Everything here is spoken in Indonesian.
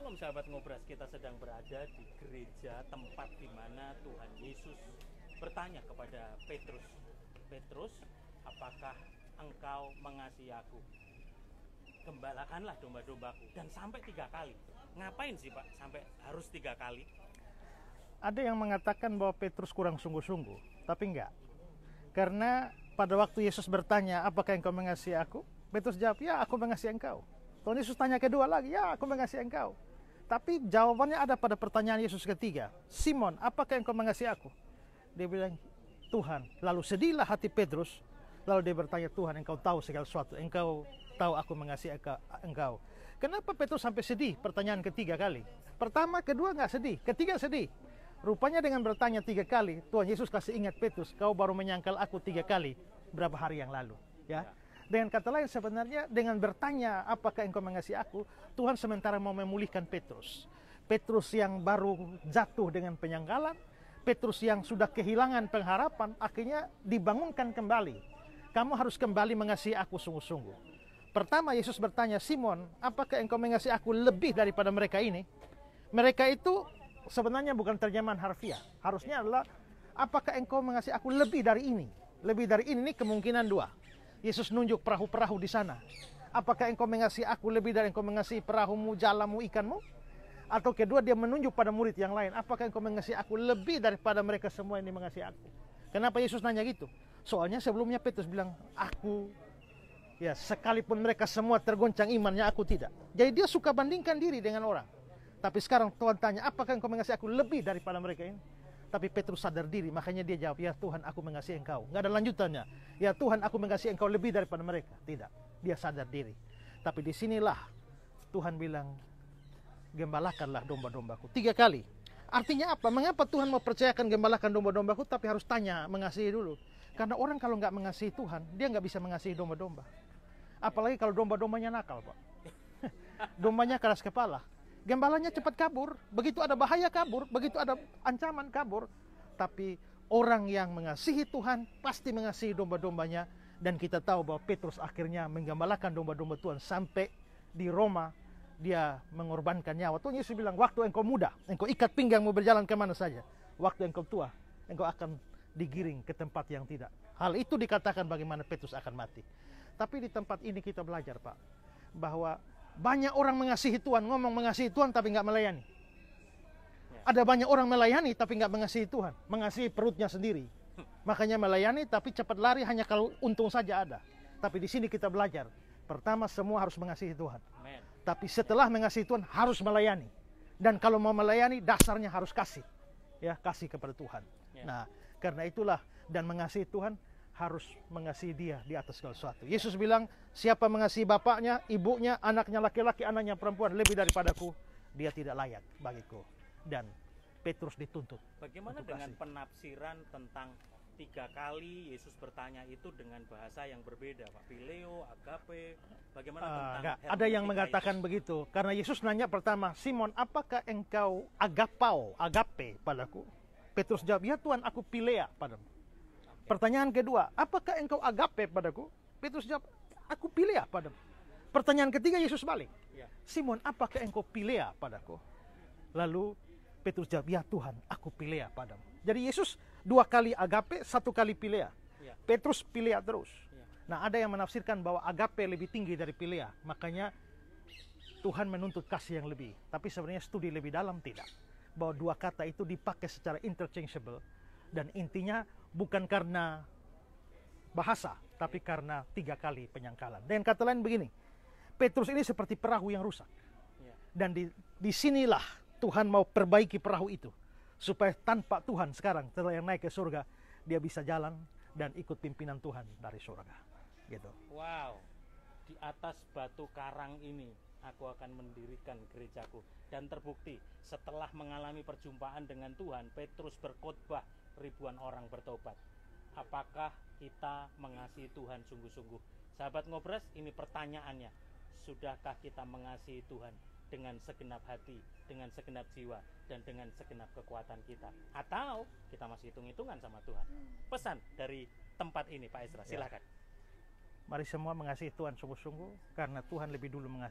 Shalom sahabat ngobras kita sedang berada di gereja tempat di mana Tuhan Yesus bertanya kepada Petrus Petrus apakah engkau mengasihi aku gembalakanlah domba-dombaku dan sampai tiga kali ngapain sih pak sampai harus tiga kali ada yang mengatakan bahwa Petrus kurang sungguh-sungguh tapi enggak karena pada waktu Yesus bertanya apakah engkau mengasihi aku Petrus jawab ya aku mengasihi engkau Tuhan Yesus tanya kedua lagi, ya aku mengasihi engkau. Tapi jawabannya ada pada pertanyaan Yesus ketiga. Simon, apakah engkau mengasihi aku? Dia bilang, Tuhan. Lalu sedihlah hati Petrus. Lalu dia bertanya, Tuhan engkau tahu segala sesuatu. Engkau tahu aku mengasihi engkau. Kenapa Petrus sampai sedih? Pertanyaan ketiga kali. Pertama, kedua nggak sedih. Ketiga sedih. Rupanya dengan bertanya tiga kali, Tuhan Yesus kasih ingat Petrus, kau baru menyangkal aku tiga kali berapa hari yang lalu. Ya. ya. Dengan kata lain sebenarnya dengan bertanya apakah engkau mengasihi aku, Tuhan sementara mau memulihkan Petrus. Petrus yang baru jatuh dengan penyanggalan, Petrus yang sudah kehilangan pengharapan, akhirnya dibangunkan kembali. Kamu harus kembali mengasihi aku sungguh-sungguh. Pertama Yesus bertanya, Simon, apakah engkau mengasihi aku lebih daripada mereka ini? Mereka itu sebenarnya bukan terjemahan harfiah. Harusnya adalah, apakah engkau mengasihi aku lebih dari ini? Lebih dari ini kemungkinan dua Yesus nunjuk perahu-perahu di sana. Apakah engkau mengasihi aku lebih dari engkau mengasihi perahumu, jalamu, ikanmu? Atau kedua dia menunjuk pada murid yang lain, apakah engkau mengasihi aku lebih daripada mereka semua yang mengasihi aku? Kenapa Yesus nanya gitu? Soalnya sebelumnya Petrus bilang, aku ya sekalipun mereka semua tergoncang imannya, aku tidak. Jadi dia suka bandingkan diri dengan orang. Tapi sekarang Tuhan tanya, apakah engkau mengasihi aku lebih daripada mereka ini? Tapi Petrus sadar diri, makanya dia jawab, "Ya Tuhan, aku mengasihi Engkau." Nggak ada lanjutannya. "Ya Tuhan, aku mengasihi Engkau lebih daripada mereka." Tidak. Dia sadar diri. Tapi disinilah Tuhan bilang, "Gembalakanlah domba-dombaku." Tiga kali. Artinya apa? Mengapa Tuhan mau percayakan gembalakan domba-dombaku tapi harus tanya mengasihi dulu? Karena orang kalau nggak mengasihi Tuhan, dia nggak bisa mengasihi domba-domba. Apalagi kalau domba-dombanya nakal, Pak. Dombanya keras kepala gembalanya cepat kabur. Begitu ada bahaya kabur, begitu ada ancaman kabur. Tapi orang yang mengasihi Tuhan pasti mengasihi domba-dombanya. Dan kita tahu bahwa Petrus akhirnya menggembalakan domba-domba Tuhan sampai di Roma dia mengorbankan nyawa. Tuhan Yesus bilang, waktu engkau muda, engkau ikat pinggang mau berjalan kemana saja. Waktu engkau tua, engkau akan digiring ke tempat yang tidak. Hal itu dikatakan bagaimana Petrus akan mati. Tapi di tempat ini kita belajar, Pak, bahwa banyak orang mengasihi Tuhan, ngomong mengasihi Tuhan tapi nggak melayani. Ada banyak orang melayani tapi nggak mengasihi Tuhan, mengasihi perutnya sendiri. Makanya melayani tapi cepat lari hanya kalau untung saja ada. Tapi di sini kita belajar, pertama semua harus mengasihi Tuhan. Tapi setelah mengasihi Tuhan harus melayani. Dan kalau mau melayani dasarnya harus kasih. Ya, kasih kepada Tuhan. Ya. Nah, karena itulah dan mengasihi Tuhan harus mengasihi dia di atas segala sesuatu. Yesus bilang, siapa mengasihi bapaknya, ibunya, anaknya laki-laki, anaknya perempuan lebih daripadaku, dia tidak layak bagiku. Dan Petrus dituntut. Bagaimana dengan kasih. penafsiran tentang tiga kali Yesus bertanya itu dengan bahasa yang berbeda, Pak Pileo, Agape, bagaimana uh, tentang enggak. Ada yang mengatakan itu? begitu, karena Yesus nanya pertama, Simon, apakah engkau agapao, agape padaku? Petrus jawab, ya Tuhan, aku pilea padamu Pertanyaan kedua, apakah engkau agape padaku? Petrus jawab, aku pilih ya padamu. Pertanyaan ketiga Yesus balik. Iya. Simon, apakah engkau pilih ya padaku? Lalu Petrus jawab, ya Tuhan, aku pilih ya padamu. Jadi Yesus dua kali agape, satu kali pilih. Ya. Iya. Petrus pilih ya terus. Iya. Nah ada yang menafsirkan bahwa agape lebih tinggi dari pilih. ya, Makanya Tuhan menuntut kasih yang lebih. Tapi sebenarnya studi lebih dalam tidak. Bahwa dua kata itu dipakai secara interchangeable. Dan intinya bukan karena bahasa, tapi karena tiga kali penyangkalan. dan kata lain begini, Petrus ini seperti perahu yang rusak. Ya. Dan di, disinilah Tuhan mau perbaiki perahu itu. Supaya tanpa Tuhan sekarang, setelah yang naik ke surga, dia bisa jalan dan ikut pimpinan Tuhan dari surga. Gitu. Wow, di atas batu karang ini, aku akan mendirikan gerejaku. Dan terbukti, setelah mengalami perjumpaan dengan Tuhan, Petrus berkhotbah ribuan orang bertobat. Apakah kita mengasihi Tuhan sungguh-sungguh? Sahabat ngobras, ini pertanyaannya. Sudahkah kita mengasihi Tuhan dengan segenap hati, dengan segenap jiwa, dan dengan segenap kekuatan kita? Atau kita masih hitung-hitungan sama Tuhan? Pesan dari tempat ini Pak Ezra, Silahkan. Ya. Mari semua mengasihi Tuhan sungguh-sungguh karena Tuhan lebih dulu mengasihi